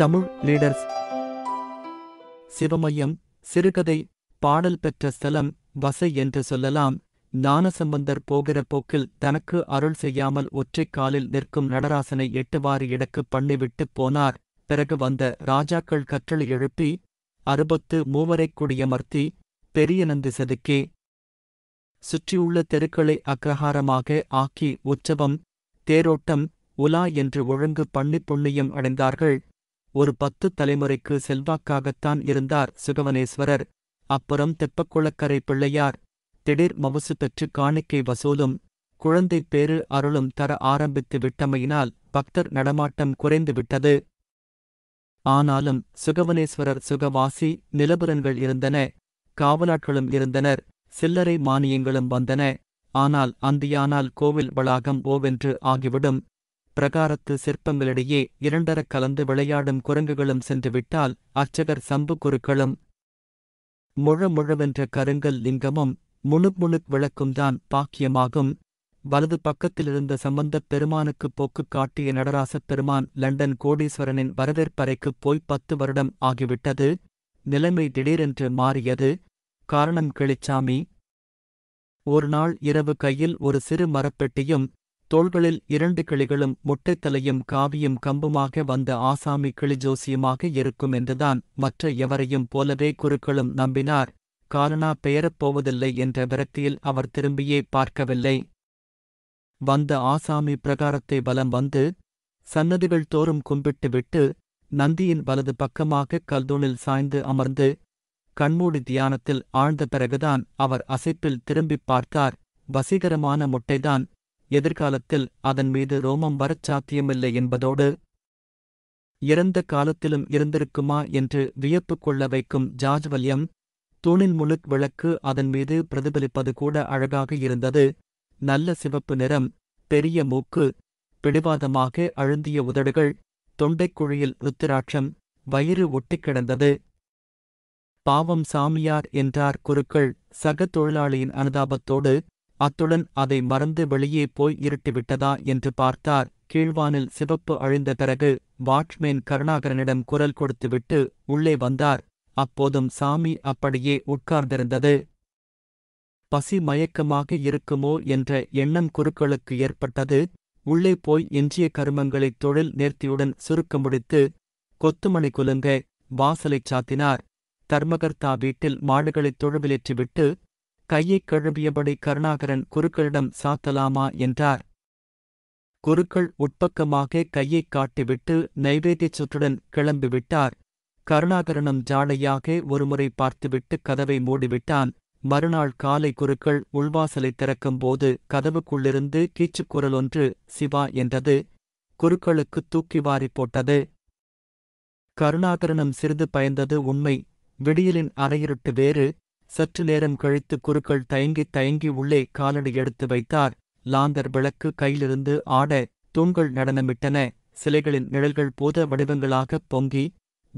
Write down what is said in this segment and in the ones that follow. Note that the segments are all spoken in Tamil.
தமிழ் லீடர்ஸ் சிவமயம் சிறுகதை பாடல் பெற்ற ஸ்தலம் வசை என்று சொல்லலாம் ஞானசம்பந்தர் போகிற போக்கில் தனக்கு அருள் செய்யாமல் ஒற்றைக் காலில் நிற்கும் நடராசனை எட்டுவாறு இடக்கு பண்ணிவிட்டுப் போனார் பிறகு வந்த ராஜாக்கள் கற்றல் எழுப்பி அறுபத்து மூவரைக் குடியமர்த்தி நந்தி செதுக்கே சுற்றியுள்ள தெருக்களை அக்ரஹாரமாக ஆக்கி உற்சவம் தேரோட்டம் உலா என்று ஒழுங்கு பண்ணி புண்ணியம் அடைந்தார்கள் ஒரு பத்து தலைமுறைக்கு செல்வாக்காகத்தான் இருந்தார் சுகவனேஸ்வரர் அப்புறம் தெப்பக்குளக்கரை பிள்ளையார் திடீர் மவுசு பெற்று காணிக்கை வசூலும் குழந்தை பேரு அருளும் தர ஆரம்பித்து விட்டமையினால் பக்தர் நடமாட்டம் குறைந்து விட்டது ஆனாலும் சுகவனேஸ்வரர் சுகவாசி நிலபுரன்கள் இருந்தன காவலாட்களும் இருந்தனர் சில்லறை மானியங்களும் வந்தன ஆனால் அந்தியானால் கோவில் வளாகம் ஓவென்று ஆகிவிடும் பிரகாரத்து சிற்பங்களிடையே இரண்டரக் கலந்து விளையாடும் குரங்குகளும் சென்றுவிட்டால் அர்ச்சகர் சம்பு குருக்களும் முழ முழவென்ற கருங்கல் லிங்கமும் முணுமுணுக் விளக்கும்தான் பாக்கியமாகும் வலது பக்கத்திலிருந்த சம்பந்தப் பெருமானுக்கு போக்கு காட்டிய நடராசப் பெருமான் லண்டன் கோடீஸ்வரனின் வரவேற்பறைக்குப் போய் பத்து வருடம் ஆகிவிட்டது நிலைமை திடீரென்று மாறியது காரணம் கிளிச்சாமி ஒரு நாள் இரவு கையில் ஒரு சிறு மரப்பெட்டியும் தோள்களில் இரண்டு கிளிகளும் முட்டைத்தலையும் காவியும் கம்புமாக வந்த ஆசாமி கிளி ஜோசியமாக இருக்கும் என்றுதான் மற்ற எவரையும் போலவே குருக்களும் நம்பினார் காரணா பெயரப் போவதில்லை என்ற விரக்தியில் அவர் திரும்பியே பார்க்கவில்லை வந்த ஆசாமி பிரகாரத்தை பலம் வந்து சன்னதிகள் தோறும் கும்பிட்டு விட்டு நந்தியின் வலது பக்கமாக கல்தூணில் சாய்ந்து அமர்ந்து கண்மூடி தியானத்தில் ஆழ்ந்த பிறகுதான் அவர் அசைப்பில் திரும்பிப் பார்த்தார் வசீகரமான முட்டைதான் எதிர்காலத்தில் அதன் மீது ரோமம் வரச் சாத்தியமில்லை என்பதோடு இறந்த காலத்திலும் இருந்திருக்குமா என்று வியப்பு கொள்ள வைக்கும் ஜார்ஜ் வல்யம் தூணின் முழுக் விளக்கு அதன் மீது பிரதிபலிப்பது கூட அழகாக இருந்தது நல்ல சிவப்பு நிறம் பெரிய மூக்கு பிடிவாதமாக அழுந்திய உதடுகள் தொண்டைக்குழியில் ருத்திராட்சம் வயிறு ஒட்டிக் கிடந்தது பாவம் சாமியார் என்றார் குருக்கள் சக தொழிலாளியின் அனுதாபத்தோடு அத்துடன் அதை மறந்து வெளியே போய் இருட்டிவிட்டதா என்று பார்த்தார் கீழ்வானில் சிவப்பு அழிந்த பிறகு வாட்ச்மேன் கருணாகரனிடம் குரல் கொடுத்துவிட்டு உள்ளே வந்தார் அப்போதும் சாமி அப்படியே உட்கார்ந்திருந்தது பசி மயக்கமாக இருக்குமோ என்ற எண்ணம் குருக்களுக்கு ஏற்பட்டது உள்ளே போய் எஞ்சிய கருமங்களை தொழில் நேர்த்தியுடன் சுருக்க முடித்து கொத்துமணி குலுங்க வாசலைச் சாத்தினார் தர்மகர்த்தா வீட்டில் மாடுகளைத் தொழுவிலேற்றிவிட்டு கையை கழுவியபடி கருணாகரன் குருக்களிடம் சாத்தலாமா என்றார் குருக்கள் உட்பக்கமாக கையை காட்டிவிட்டு நைவேத்திய சுற்றுடன் கிளம்பிவிட்டார் கருணாகரனும் ஜாடையாக ஒருமுறை பார்த்துவிட்டு கதவை மூடிவிட்டான் மறுநாள் காலை குருக்கள் உள்வாசலை திறக்கும்போது கதவுக்குள்ளிருந்து கீச்சுக்குரல் ஒன்று சிவா என்றது குருக்களுக்கு தூக்கி வாரி போட்டது கருணாகரனும் சிறிது பயந்தது உண்மை விடியலின் அறையிருட்டு வேறு சற்று நேரம் கழித்து குருக்கள் தயங்கி தயங்கி உள்ளே காலடி எடுத்து வைத்தார் லாந்தர் விளக்கு கையிலிருந்து ஆட தூண்கள் நடனமிட்டன சிலைகளின் நிழல்கள் பூத வடிவங்களாக பொங்கி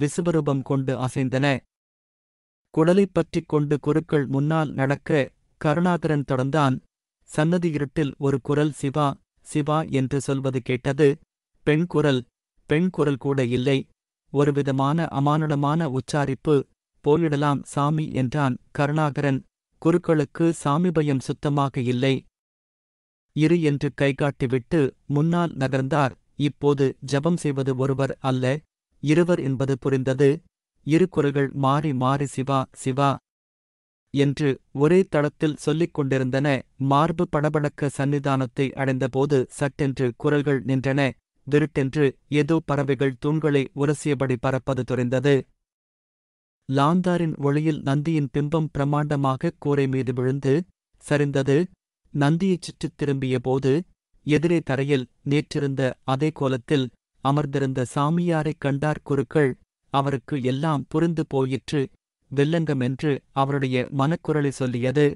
விசுவரூபம் கொண்டு அசைந்தன குடலை பற்றி கொண்டு குருக்கள் முன்னால் நடக்க கருணாகரன் தொடர்ந்தான் சன்னதி இருட்டில் ஒரு குரல் சிவா சிவா என்று சொல்வது கேட்டது பெண் குரல் பெண் குரல் கூட இல்லை ஒருவிதமான அமானுடமான உச்சாரிப்பு போயிடலாம் சாமி என்றான் கருணாகரன் குருக்களுக்கு சாமி பயம் சுத்தமாக இல்லை இரு என்று கைகாட்டிவிட்டு முன்னால் நகர்ந்தார் இப்போது ஜபம் செய்வது ஒருவர் அல்ல இருவர் என்பது புரிந்தது இரு குரல்கள் மாறி மாறி சிவா சிவா என்று ஒரே தளத்தில் சொல்லிக் கொண்டிருந்தன மார்பு படபடக்க சன்னிதானத்தை அடைந்தபோது சட்டென்று குரல்கள் நின்றன திருட்டென்று ஏதோ பறவைகள் தூண்களை உரசியபடி பறப்பது துறைந்தது லாந்தாரின் ஒளியில் நந்தியின் பிம்பம் பிரமாண்டமாக கூரை மீது விழுந்து சரிந்தது நந்தியைச் சுற்றித் திரும்பிய போது எதிரே தரையில் நேற்றிருந்த அதே கோலத்தில் அமர்ந்திருந்த சாமியாரைக் கண்டார் குருக்கள் அவருக்கு எல்லாம் புரிந்து போயிற்று வில்லங்கம் என்று அவருடைய மனக்குரலை சொல்லியது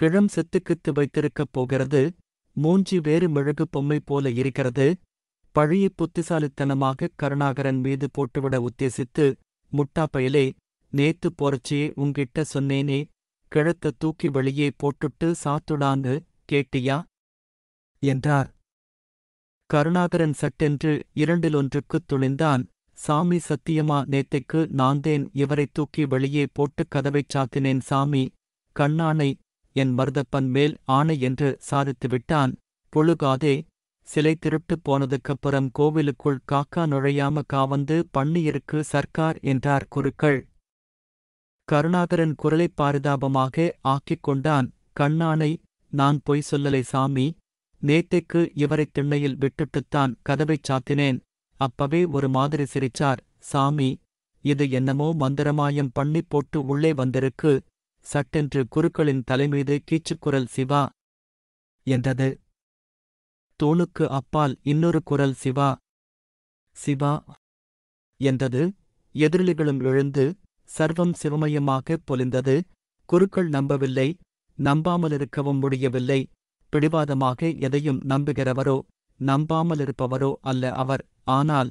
கிழம் செத்துக்கித்து வைத்திருக்கப் போகிறது மூஞ்சி வேறு மிழகு பொம்மை போல இருக்கிறது பழைய புத்திசாலித்தனமாக கருணாகரன் மீது போட்டுவிட உத்தேசித்து முட்டாப்பயலே நேத்து போறச்சே உங்கிட்ட சொன்னேனே கிழக்க தூக்கி வெளியே போட்டுட்டு சாத்துடான்னு கேட்டியா என்றார் கருணாகரன் சட்டென்று இரண்டிலொன்றுக்குத் துளிந்தான் சாமி சத்தியமா நேத்தைக்கு நான்தேன் இவரை தூக்கி வெளியே போட்டு கதவைச் சாத்தினேன் சாமி கண்ணானை என் மருதப்பன் மேல் ஆணை என்று சாதித்து விட்டான் பொழுகாதே சிலை திருட்டு போனதுக்கப்புறம் கோவிலுக்குள் காக்கா நுழையாம காவந்து பண்ணியிருக்கு சர்க்கார் என்றார் குருக்கள் கருணாகரன் குரலை பாரிதாபமாக ஆக்கிக் கொண்டான் கண்ணானை நான் பொய் சொல்லலை சாமி நேத்தைக்கு இவரை திண்ணையில் விட்டுட்டுத்தான் கதவைச் சாத்தினேன் அப்பவே ஒரு மாதிரி சிரிச்சார் சாமி இது என்னமோ மந்திரமாயம் பண்ணி போட்டு உள்ளே வந்திருக்கு சட்டென்று குருக்களின் தலைமீது கீச்சுக்குரல் சிவா என்றது தோளுக்கு அப்பால் இன்னொரு குரல் சிவா சிவா என்றது எதிரிலிகளும் எழுந்து சர்வம் சிவமயமாகப் பொலிந்தது குருக்கள் நம்பவில்லை நம்பாமலிருக்கவும் முடியவில்லை பிடிவாதமாக எதையும் நம்புகிறவரோ நம்பாமலிருப்பவரோ அல்ல அவர் ஆனால்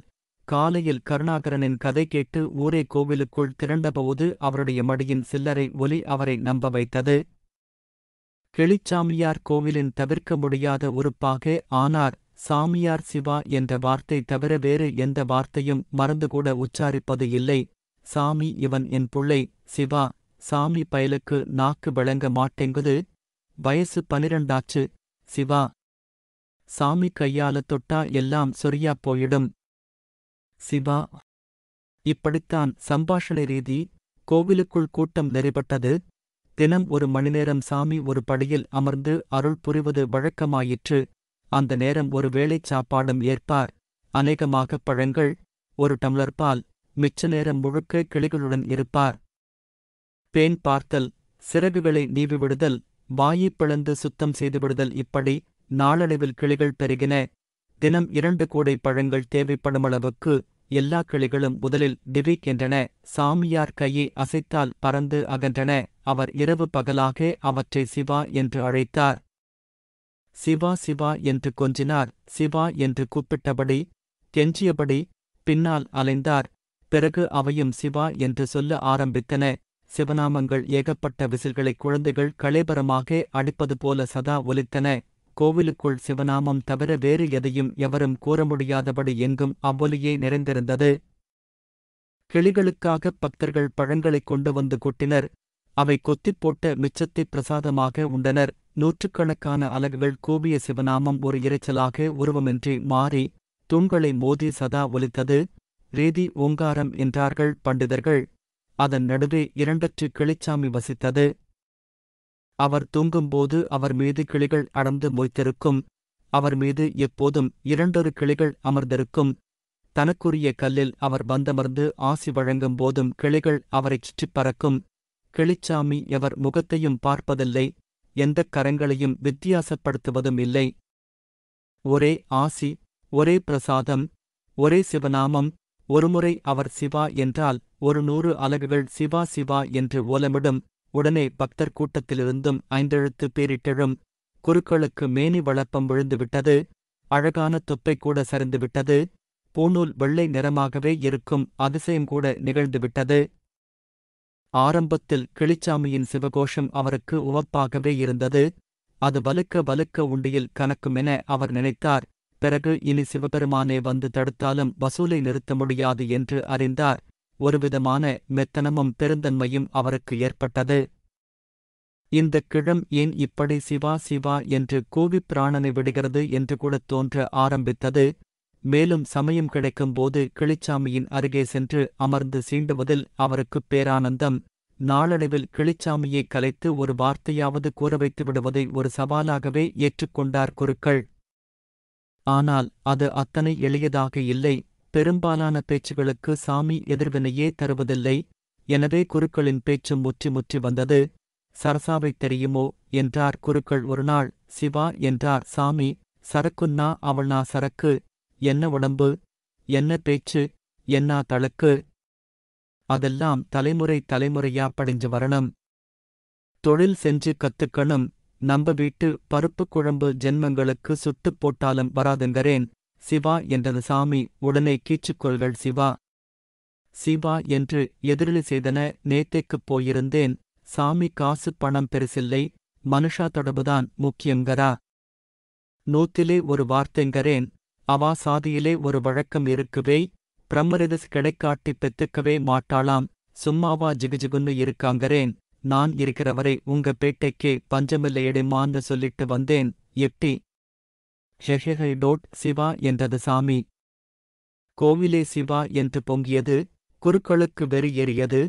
காலையில் கருணாகரனின் கதை கேட்டு ஊரே கோவிலுக்குள் திரண்டபோது அவருடைய மடியின் சில்லறை ஒலி அவரை நம்ப வைத்தது கிளிச்சாமியார் கோவிலின் தவிர்க்க முடியாத உறுப்பாக ஆனார் சாமியார் சிவா என்ற வார்த்தை தவிர வேறு எந்த வார்த்தையும் மறந்துகூட உச்சாரிப்பது இல்லை சாமி இவன் என் புள்ளை சிவா சாமி பயலுக்கு நாக்கு விளங்க மாட்டேங்குது வயசு பனிரெண்டாச்சு சிவா சாமி கையால தொட்டா எல்லாம் சொரியா போயிடும் சிவா இப்படித்தான் சம்பாஷண ரீதி கோவிலுக்குள் கூட்டம் நெறிப்பட்டது தினம் ஒரு மணிநேரம் சாமி ஒரு படியில் அமர்ந்து அருள் புரிவது வழக்கமாயிற்று அந்த நேரம் ஒரு வேளைச் சாப்பாடும் ஏற்பார் அநேகமாக பழங்கள் ஒரு டம்ளர் பால் மிச்ச நேரம் முழுக்க கிளிகளுடன் இருப்பார் பேன் பார்த்தல் சிறகுகளை நீவி விடுதல் வாயை பிளந்து சுத்தம் செய்துவிடுதல் இப்படி நாளடைவில் கிளிகள் பெருகின தினம் இரண்டு கூடை பழங்கள் தேவைப்படுமளவுக்கு எல்லா கிளிகளும் முதலில் டிவிக் என்றன சாமியார் கையை அசைத்தால் பறந்து அகன்றன அவர் இரவு பகலாக அவற்றை சிவா என்று அழைத்தார் சிவா சிவா என்று கொஞ்சினார் சிவா என்று கூப்பிட்டபடி கெஞ்சியபடி பின்னால் அலைந்தார் பிறகு அவையும் சிவா என்று சொல்ல ஆரம்பித்தன சிவநாமங்கள் ஏகப்பட்ட விசில்களை குழந்தைகள் களைபரமாக அடிப்பது போல சதா ஒலித்தன கோவிலுக்குள் சிவநாமம் தவிர வேறு எதையும் எவரும் கூற முடியாதபடி எங்கும் அவ்வொலியே நிறைந்திருந்தது கிளிகளுக்காக பக்தர்கள் பழங்களை கொண்டு வந்து கொட்டினர் அவை கொத்திப் போட்ட மிச்சத்தை பிரசாதமாக உண்டனர் நூற்றுக்கணக்கான அலகுகள் கூவிய சிவநாமம் ஒரு இரைச்சலாக உருவமின்றி மாறி தூண்களை மோதி சதா ஒலித்தது ரீதி ஓங்காரம் என்றார்கள் பண்டிதர்கள் அதன் நடுவே இரண்டற்று கிளிச்சாமி வசித்தது அவர் தூங்கும்போது அவர் மீது கிளிகள் அடர்ந்து மொய்த்திருக்கும் அவர் மீது எப்போதும் இரண்டொரு கிளிகள் அமர்ந்திருக்கும் தனக்குரிய கல்லில் அவர் வந்தமர்ந்து ஆசி வழங்கும் போதும் கிளிகள் அவரைச் சுற்றிப் பறக்கும் கிளிச்சாமி எவர் முகத்தையும் பார்ப்பதில்லை எந்தக் கரங்களையும் வித்தியாசப்படுத்துவதும் இல்லை ஒரே ஆசி ஒரே பிரசாதம் ஒரே சிவநாமம் ஒருமுறை அவர் சிவா என்றால் ஒரு நூறு அலகுகள் சிவா சிவா என்று ஓலமிடும் உடனே பக்தர் கூட்டத்திலிருந்தும் ஐந்தெழுத்து பேரிட்டெழும் குருக்களுக்கு மேனி வளப்பம் விழுந்துவிட்டது அழகான தொப்பை கூட சரிந்துவிட்டது பூநூல் வெள்ளை நிறமாகவே இருக்கும் அதிசயம் கூட நிகழ்ந்துவிட்டது ஆரம்பத்தில் கிளிச்சாமியின் சிவகோஷம் அவருக்கு உவப்பாகவே இருந்தது அது வலுக்க வலுக்க உண்டியில் கனக்குமென அவர் நினைத்தார் பிறகு இனி சிவபெருமானே வந்து தடுத்தாலும் வசூலை நிறுத்த முடியாது என்று அறிந்தார் ஒருவிதமான மெத்தனமும் பெருந்தன்மையும் அவருக்கு ஏற்பட்டது இந்த கிழம் ஏன் இப்படி சிவா சிவா என்று கூவி பிராணனை விடுகிறது என்று கூட தோன்ற ஆரம்பித்தது மேலும் சமயம் கிடைக்கும்போது கிளிச்சாமியின் அருகே சென்று அமர்ந்து சீண்டுவதில் அவருக்குப் பேரானந்தம் நாளடைவில் கிளிச்சாமியை கலைத்து ஒரு வார்த்தையாவது கூற வைத்து விடுவதை ஒரு சவாலாகவே ஏற்றுக்கொண்டார் குருக்கள் ஆனால் அது அத்தனை எளியதாக இல்லை பெரும்பாலான பேச்சுகளுக்கு சாமி எதிர்வினையே தருவதில்லை எனவே குருக்களின் பேச்சும் முற்றி முற்றி வந்தது சரசாவை தெரியுமோ என்றார் குருக்கள் ஒருநாள் சிவா என்றார் சாமி சரக்குன்னா அவள் நான் சரக்கு என்ன உடம்பு என்ன பேச்சு என்ன தளக்கு அதெல்லாம் தலைமுறை தலைமுறையா படிஞ்சு வரணும் தொழில் செஞ்சு கத்துக்கணும் நம்ப வீட்டு பருப்பு குழம்பு ஜென்மங்களுக்கு சுட்டு போட்டாலும் வராதுங்கிறேன் சிவா என்றது சாமி உடனே கீச்சுக்கொள்கள் சிவா சிவா என்று எதிரொலி செய்தன நேத்தைக்குப் போயிருந்தேன் சாமி காசு பணம் பெருசில்லை மனுஷா தொடர்புதான் முக்கியங்கரா நூத்திலே ஒரு வார்த்தைங்கரேன் அவா சாதியிலே ஒரு வழக்கம் இருக்குவே பிரம்மரிதஸ் கிடைக்காட்டி பெத்துக்கவே மாட்டாளாம் சும்மாவா ஜிகுஜிகுன்னு இருக்காங்கரேன் நான் இருக்கிறவரை உங்க பேட்டைக்கே பஞ்சமில்லையிடுமான்னு சொல்லிட்டு வந்தேன் எட்டி ஹெஹெஹை டோட் சிவா என்றது சாமி கோவிலே சிவா என்று பொங்கியது குருக்களுக்கு வெறி எறியது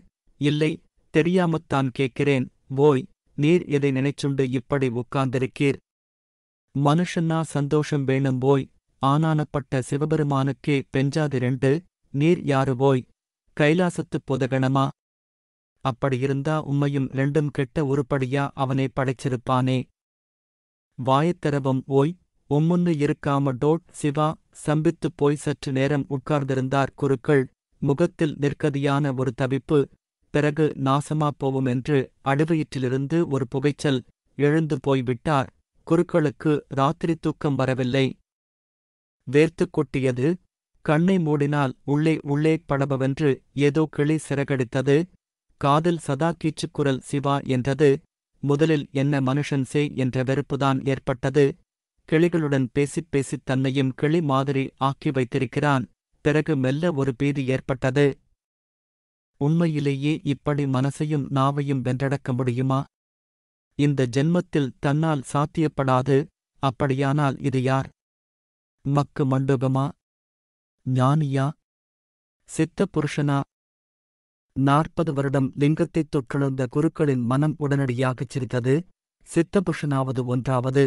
இல்லை தெரியாமத்தான் கேட்கிறேன் ஓய் நீர் எதை நினைச்சுண்டு இப்படி உட்கார்ந்திருக்கீர் மனுஷன்னா சந்தோஷம் வேணும் போய் ஆனானப்பட்ட சிவபெருமானுக்கே பெஞ்சாதிரண்டு நீர் யாருவோய் கைலாசத்துப் புதகணமா அப்படியிருந்தா உம்மையும் ரெண்டும் கெட்ட உருப்படியா அவனே படைச்சிருப்பானே வாயத்திறவும் ஓய் உம்முன்னு இருக்காம டோட் சிவா சம்பித்துப் போய் சற்று நேரம் உட்கார்ந்திருந்தார் குருக்கள் முகத்தில் நிற்கதியான ஒரு தவிப்பு பிறகு நாசமா போவும் என்று அடுவயிற்றிலிருந்து ஒரு புகைச்சல் எழுந்து போய்விட்டார் குருக்களுக்கு ராத்திரி தூக்கம் வரவில்லை வேர்த்து கொட்டியது கண்ணை மூடினால் உள்ளே உள்ளே படபவென்று ஏதோ கிளி சிறகடித்தது காதில் சதா கீச்சுக்குரல் சிவா என்றது முதலில் என்ன மனுஷன் என்ற வெறுப்புதான் ஏற்பட்டது கிளிகளுடன் பேசிப் பேசித் தன்னையும் கிளி மாதிரி ஆக்கி வைத்திருக்கிறான் பிறகு மெல்ல ஒரு பீதி ஏற்பட்டது உண்மையிலேயே இப்படி மனசையும் நாவையும் வென்றடக்க முடியுமா இந்த ஜென்மத்தில் தன்னால் சாத்தியப்படாது அப்படியானால் இது யார் மக்கு மண்டபமா ஞானியா சித்த புருஷனா நாற்பது வருடம் லிங்கத்தைத் தொற்றிழந்த குருக்களின் மனம் உடனடியாகச் சிரித்தது சித்தபுருஷனாவது ஒன்றாவது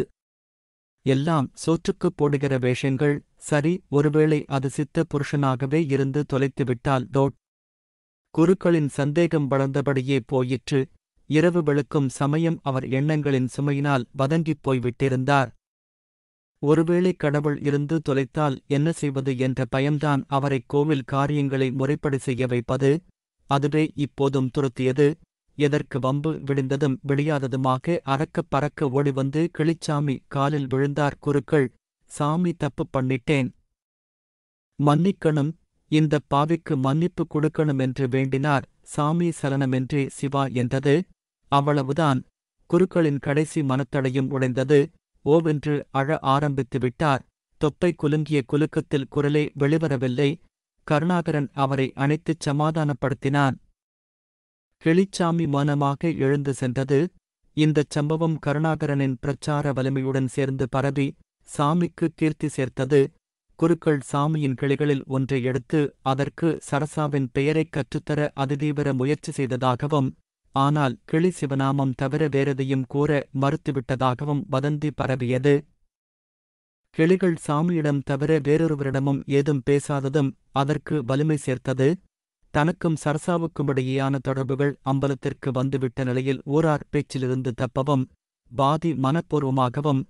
எல்லாம் சோற்றுக்குப் போடுகிற வேஷங்கள் சரி ஒருவேளை அது சித்த புருஷனாகவே இருந்து தொலைத்துவிட்டால் டோட் குருக்களின் சந்தேகம் வளர்ந்தபடியே போயிற்று இரவு வெளுக்கும் சமயம் அவர் எண்ணங்களின் சுமையினால் வதங்கிப் போய்விட்டிருந்தார் ஒருவேளை கடவுள் இருந்து தொலைத்தால் என்ன செய்வது என்ற பயம்தான் அவரை கோவில் காரியங்களை முறைப்படி செய்ய வைப்பது அதுவே இப்போதும் துருத்தியது எதற்கு வம்பு விழுந்ததும் விழியாததுமாக அறக்க பறக்க ஓடிவந்து கிளிச்சாமி காலில் விழுந்தார் குருக்கள் சாமி தப்பு பண்ணிட்டேன் மன்னிக்கணும் இந்த பாவிக்கு மன்னிப்பு கொடுக்கணும் என்று வேண்டினார் சாமி சலனமென்றே சிவா என்றது அவ்வளவுதான் குருக்களின் கடைசி மனத்தடையும் உடைந்தது ஓவென்று அழ ஆரம்பித்து விட்டார் தொப்பை குலுங்கிய குலுக்கத்தில் குரலே வெளிவரவில்லை கருணாகரன் அவரை அணைத்துச் சமாதானப்படுத்தினான் கிளிச்சாமி மனமாக எழுந்து சென்றது இந்தச் சம்பவம் கருணாகரனின் பிரச்சார வலிமையுடன் சேர்ந்து பரவி சாமிக்கு கீர்த்தி சேர்த்தது குருக்கள் சாமியின் கிளிகளில் ஒன்றை எடுத்து அதற்கு சரசாவின் பெயரைக் கற்றுத்தர அதிதீவிர முயற்சி செய்ததாகவும் ஆனால் கிளி சிவநாமம் தவிர வேறதையும் கூற மறுத்துவிட்டதாகவும் வதந்தி பரவியது கிளிகள் சாமியிடம் தவிர வேறொருவரிடமும் ஏதும் பேசாததும் அதற்கு வலிமை சேர்த்தது தனக்கும் சரசாவுக்குமிடையேயான தொடர்புகள் அம்பலத்திற்கு வந்துவிட்ட நிலையில் ஊரார் பேச்சிலிருந்து தப்பவும் பாதி மனப்பூர்வமாகவும்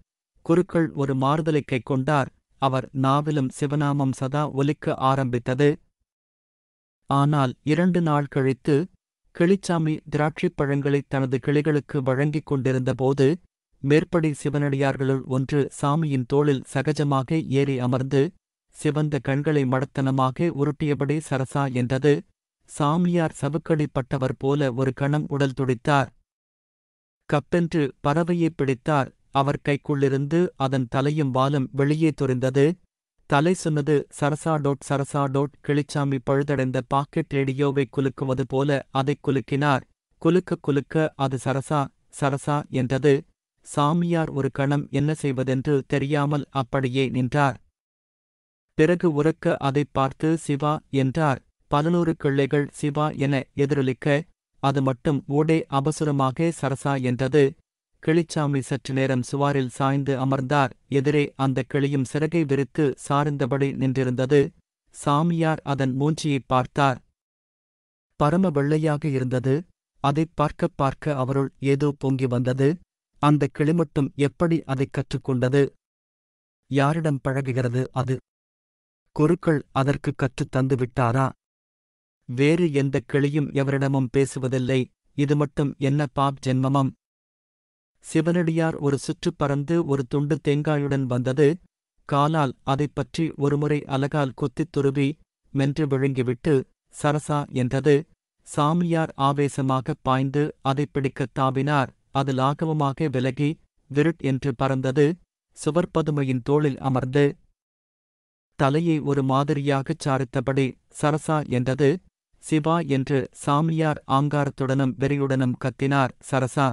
குருக்கள் ஒரு மாறுதலை கைக்கொண்டார் அவர் நாவிலும் சிவநாமம் சதா ஒலிக்க ஆரம்பித்தது ஆனால் இரண்டு நாள் கழித்து கிளிச்சாமி திராட்சைப் பழங்களை தனது கிளைகளுக்கு வழங்கிக் கொண்டிருந்த போது மேற்படி சிவனடியார்களுள் ஒன்று சாமியின் தோளில் சகஜமாக ஏறி அமர்ந்து சிவந்த கண்களை மடத்தனமாக உருட்டியபடி சரசா என்றது சாமியார் சவுக்கடிப்பட்டவர் போல ஒரு கணம் உடல் துடித்தார் கப்பென்று பறவையைப் பிடித்தார் அவர் கைக்குள்ளிருந்து அதன் தலையும் வாலும் வெளியே துரிந்தது தலை சொன்னது சரசா டோட் சரசா டோட் கிளிச்சாமி பழுதடைந்த பாக்கெட் ரேடியோவை குலுக்குவது போல அதை குலுக்கினார் குலுக்க குலுக்க அது சரசா சரசா என்றது சாமியார் ஒரு கணம் என்ன செய்வதென்று தெரியாமல் அப்படியே நின்றார் பிறகு உறக்க அதை பார்த்து சிவா என்றார் பதினோரு கிள்ளைகள் சிவா என எதிரொலிக்க அது மட்டும் ஓடே அபசுரமாக சரசா என்றது கிளிச்சாமி சற்று நேரம் சுவாரில் சாய்ந்து அமர்ந்தார் எதிரே அந்த கிளியும் சிறகை விரித்து சார்ந்தபடி நின்றிருந்தது சாமியார் அதன் மூஞ்சியை பார்த்தார் பரம வெள்ளையாக இருந்தது அதைப் பார்க்க பார்க்க அவருள் ஏதோ பொங்கி வந்தது அந்த மட்டும் எப்படி அதைக் கற்றுக்கொண்டது யாரிடம் பழகுகிறது அது குருக்கள் அதற்கு கற்றுத் தந்துவிட்டாரா வேறு எந்த கிளியும் எவரிடமும் பேசுவதில்லை இது மட்டும் என்ன பாப் ஜென்மமம் சிவனடியார் ஒரு சுற்று பறந்து ஒரு துண்டு தேங்காயுடன் வந்தது காலால் அதைப் பற்றி ஒருமுறை அலகால் கொத்தித் துருவி மென்று விழுங்கிவிட்டு சரசா என்றது சாமியார் ஆவேசமாகப் பாய்ந்து அதை பிடிக்கத் தாவினார் அது லாகவமாக விலகி விருட் என்று பறந்தது சுவர்பதுமையின் தோளில் அமர்ந்து தலையை ஒரு மாதிரியாகச் சாரித்தபடி சரசா என்றது சிவா என்று சாமியார் ஆங்காரத்துடனும் வெறியுடனும் கத்தினார் சரசா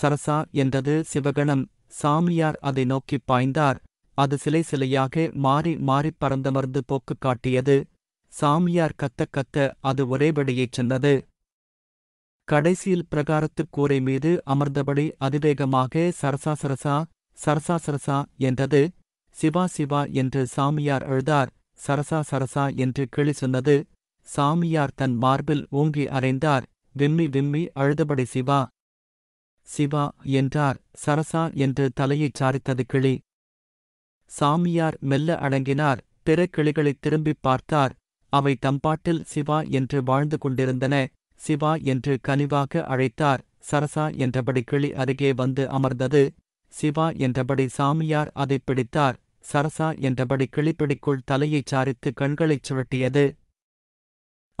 சரசா என்றது சிவகணம் சாமியார் அதை நோக்கிப் பாய்ந்தார் அது சிலை சிலையாக மாறி மாறிப் பறந்தமர்ந்து போக்கு காட்டியது சாமியார் கத்த கத்த அது ஒரேபடியைச் சென்றது கடைசியில் பிரகாரத்துக் கூரை மீது அமர்ந்தபடி அதிவேகமாக சரசா சரசா சரசா சரசா என்றது சிவா சிவா என்று சாமியார் அழுதார் சரசா சரசா என்று கிளி சொன்னது சாமியார் தன் மார்பில் ஓங்கி அறைந்தார் விம்மி விம்மி அழுதபடி சிவா சிவா என்றார் சரசா என்று தலையைச் சாரித்தது கிளி சாமியார் மெல்ல அடங்கினார் பிற கிளிகளைத் திரும்பிப் பார்த்தார் அவை தம்பாட்டில் சிவா என்று வாழ்ந்து கொண்டிருந்தன சிவா என்று கனிவாக அழைத்தார் சரசா என்றபடி கிளி அருகே வந்து அமர்ந்தது சிவா என்றபடி சாமியார் அதை பிடித்தார் சரசா என்றபடி கிளிப்பிடிக்குள் தலையைச் சாரித்து கண்களைச் சுழட்டியது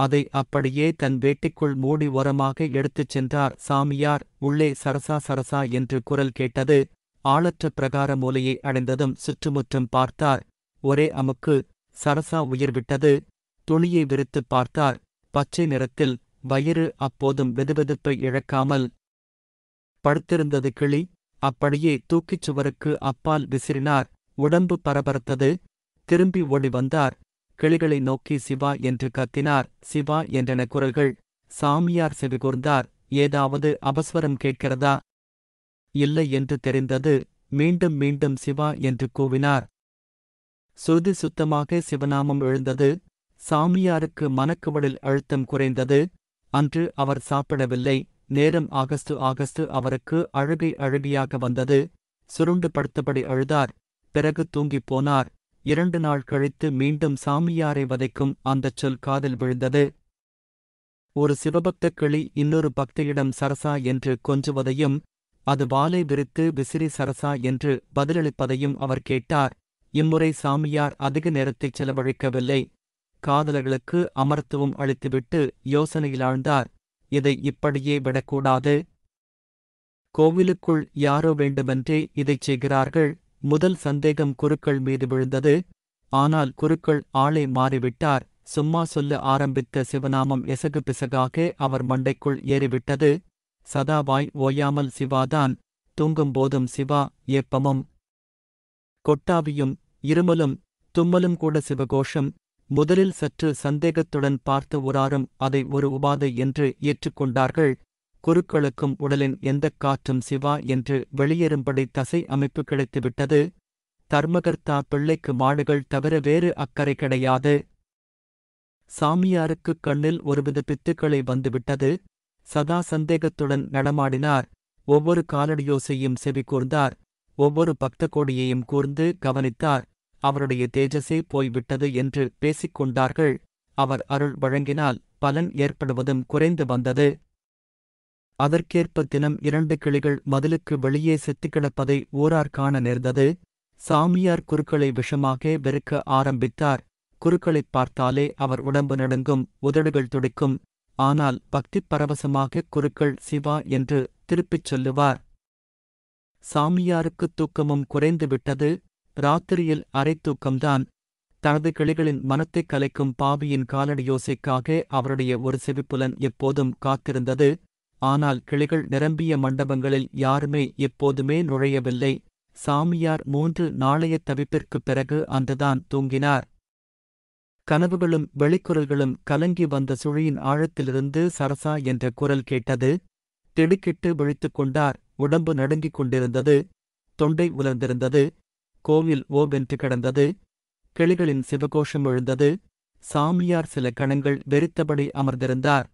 அதை அப்படியே தன் வேட்டிக்குள் மூடி ஓரமாக எடுத்துச் சென்றார் சாமியார் உள்ளே சரசா சரசா என்று குரல் கேட்டது ஆளற்ற பிரகார மூலையை அடைந்ததும் சுற்றுமுற்றும் பார்த்தார் ஒரே அமுக்கு சரசா உயிர்விட்டது துணியை விரித்துப் பார்த்தார் பச்சை நிறத்தில் வயிறு அப்போதும் வெதுவெதுப்பை இழக்காமல் படுத்திருந்தது கிளி அப்படியே தூக்கிச் சுவருக்கு அப்பால் விசிறினார் உடம்பு பரபரத்தது திரும்பி ஓடி வந்தார் கிளிகளை நோக்கி சிவா என்று கத்தினார் சிவா என்றன குரல்கள் சாமியார் செவிகூர்ந்தார் ஏதாவது அபஸ்வரம் கேட்கிறதா இல்லை என்று தெரிந்தது மீண்டும் மீண்டும் சிவா என்று கூவினார் சுருதி சுத்தமாக சிவநாமம் எழுந்தது சாமியாருக்கு மனக்குவலில் அழுத்தம் குறைந்தது அன்று அவர் சாப்பிடவில்லை நேரம் ஆகஸ்டு ஆகஸ்டு அவருக்கு அழுகை அழுகியாக வந்தது சுருண்டு படுத்தபடி அழுதார் பிறகு தூங்கிப் போனார் இரண்டு நாள் கழித்து மீண்டும் சாமியாரை வதைக்கும் அந்தச் சொல் காதில் விழுந்தது ஒரு சிவபக்த கிளி இன்னொரு பக்தியிடம் சரசா என்று கொஞ்சுவதையும் அது வாலை விரித்து விசிறி சரசா என்று பதிலளிப்பதையும் அவர் கேட்டார் இம்முறை சாமியார் அதிக நேரத்தை செலவழிக்கவில்லை காதலர்களுக்கு அமர்த்துவம் அளித்துவிட்டு யோசனையிலாழ்ந்தார் இதை இப்படியே விடக்கூடாது கோவிலுக்குள் யாரோ வேண்டுமென்றே இதைச் செய்கிறார்கள் முதல் சந்தேகம் குருக்கள் மீது விழுந்தது ஆனால் குருக்கள் ஆளை மாறிவிட்டார் சும்மா சொல்ல ஆரம்பித்த சிவநாமம் எசகு பிசகாக அவர் மண்டைக்குள் ஏறிவிட்டது சதாவாய் ஓயாமல் சிவாதான் தூங்கும்போதும் சிவா ஏப்பமும் கொட்டாவியும் இருமலும் தும்மலும் கூட சிவகோஷம் முதலில் சற்று சந்தேகத்துடன் பார்த்து உராரும் அதை ஒரு உபாதை என்று ஏற்றுக்கொண்டார்கள் குருக்களுக்கும் உடலின் எந்தக் காற்றும் சிவா என்று வெளியேறும்படி தசை அமைப்பு கிடைத்துவிட்டது தர்மகர்த்தா பிள்ளைக்கு மாடுகள் தவிர வேறு அக்கறை கிடையாது சாமியாருக்கு கண்ணில் ஒருவித பித்துக்களை வந்துவிட்டது சதா சந்தேகத்துடன் நடமாடினார் ஒவ்வொரு காலடியோசையும் செவி கூர்ந்தார் ஒவ்வொரு பக்த கோடியையும் கூர்ந்து கவனித்தார் அவருடைய தேஜஸே போய்விட்டது என்று பேசிக்கொண்டார்கள் அவர் அருள் வழங்கினால் பலன் ஏற்படுவதும் குறைந்து வந்தது அதற்கேற்ப தினம் இரண்டு கிளிகள் மதிலுக்கு வெளியே கிடப்பதை ஓரார் காண நேர்ந்தது சாமியார் குருக்களை விஷமாக வெறுக்க ஆரம்பித்தார் குருக்களைப் பார்த்தாலே அவர் உடம்பு நடுங்கும் உதடுகள் துடிக்கும் ஆனால் பக்தி பரவசமாக குருக்கள் சிவா என்று திருப்பிச் சொல்லுவார் சாமியாருக்கு தூக்கமும் குறைந்து விட்டது ராத்திரியில் அரை தூக்கம்தான் தனது கிளிகளின் மனத்தைக் கலைக்கும் பாவியின் காலடி யோசைக்காக அவருடைய ஒரு செவிப்புலன் எப்போதும் காத்திருந்தது ஆனால் கிளைகள் நிரம்பிய மண்டபங்களில் யாருமே எப்போதுமே நுழையவில்லை சாமியார் மூன்று நாளைய தவிப்பிற்குப் பிறகு அன்றுதான் தூங்கினார் கனவுகளும் வெளிக்குரல்களும் கலங்கி வந்த சுழியின் ஆழத்திலிருந்து சரசா என்ற குரல் கேட்டது திடுக்கிட்டு விழித்துக் கொண்டார் உடம்பு நடுங்கிக் கொண்டிருந்தது தொண்டை உலர்ந்திருந்தது கோவில் ஓவென்று கிடந்தது கிளிகளின் சிவகோஷம் எழுந்தது சாமியார் சில கணங்கள் வெறித்தபடி அமர்ந்திருந்தார்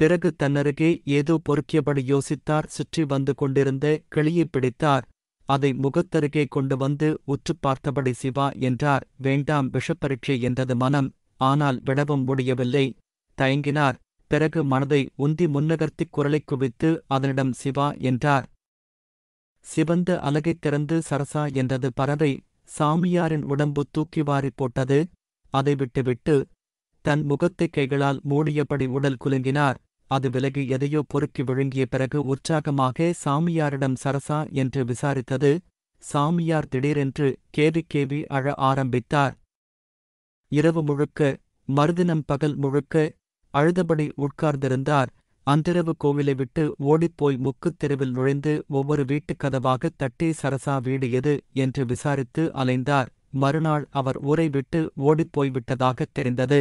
பிறகு தன்னருகே ஏதோ பொறுக்கியபடி யோசித்தார் சுற்றி வந்து கொண்டிருந்த கிளியை பிடித்தார் அதை முகத்தருகே கொண்டு வந்து உற்று பார்த்தபடி சிவா என்றார் வேண்டாம் விஷப்பரீட்சை என்றது மனம் ஆனால் விடவும் முடியவில்லை தயங்கினார் பிறகு மனதை உந்தி முன்னகர்த்திக் குரலைக் குவித்து அதனிடம் சிவா என்றார் சிவந்த அலகைத் திறந்து சரசா என்றது பறவை சாமியாரின் உடம்பு தூக்கி வாரி போட்டது அதை விட்டுவிட்டு தன் முகத்தைக் கைகளால் மூடியபடி உடல் குலுங்கினார் அது விலகி எதையோ பொறுக்கி விழுங்கிய பிறகு உற்சாகமாக சாமியாரிடம் சரசா என்று விசாரித்தது சாமியார் திடீரென்று கேவி கேவி அழ ஆரம்பித்தார் இரவு முழுக்க மறுதினம் பகல் முழுக்க அழுதபடி உட்கார்ந்திருந்தார் அந்திரவு கோவிலை விட்டு ஓடிப்போய் முக்குத் தெருவில் நுழைந்து ஒவ்வொரு வீட்டுக் கதவாக தட்டி சரசா வீடு எது என்று விசாரித்து அலைந்தார் மறுநாள் அவர் ஊரை விட்டு ஓடிப்போய்விட்டதாகத் தெரிந்தது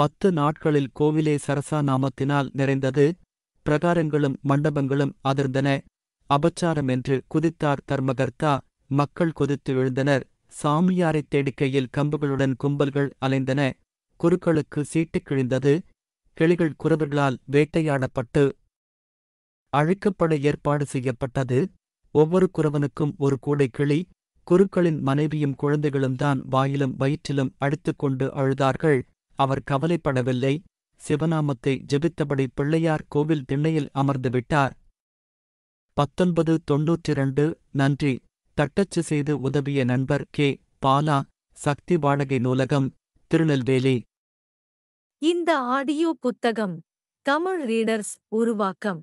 பத்து நாட்களில் கோவிலே சரசா நாமத்தினால் நிறைந்தது பிரகாரங்களும் மண்டபங்களும் அதிர்ந்தன அபச்சாரம் என்று குதித்தார் தர்மகர்த்தா மக்கள் கொதித்து எழுந்தனர் சாமியாரைத் தேடிக்கையில் கம்புகளுடன் கும்பல்கள் அலைந்தன குருக்களுக்கு சீட்டு கிழிந்தது கிளிகள் குறவர்களால் வேட்டையாடப்பட்டு அழைக்கப்பட ஏற்பாடு செய்யப்பட்டது ஒவ்வொரு குறவனுக்கும் ஒரு கூடை கிளி குருக்களின் மனைவியும் குழந்தைகளும் தான் வாயிலும் வயிற்றிலும் அடித்துக்கொண்டு அழுதார்கள் அவர் கவலைப்படவில்லை சிவநாமத்தை ஜெபித்தபடி பிள்ளையார் கோவில் திண்ணையில் அமர்ந்து விட்டார் பத்தொன்பது தொன்னூற்றி இரண்டு நன்றி தட்டச்சு செய்து உதவிய நண்பர் கே பாலா சக்தி வாடகை நூலகம் திருநெல்வேலி இந்த ஆடியோ புத்தகம் தமிழ் ரீடர்ஸ் உருவாக்கம்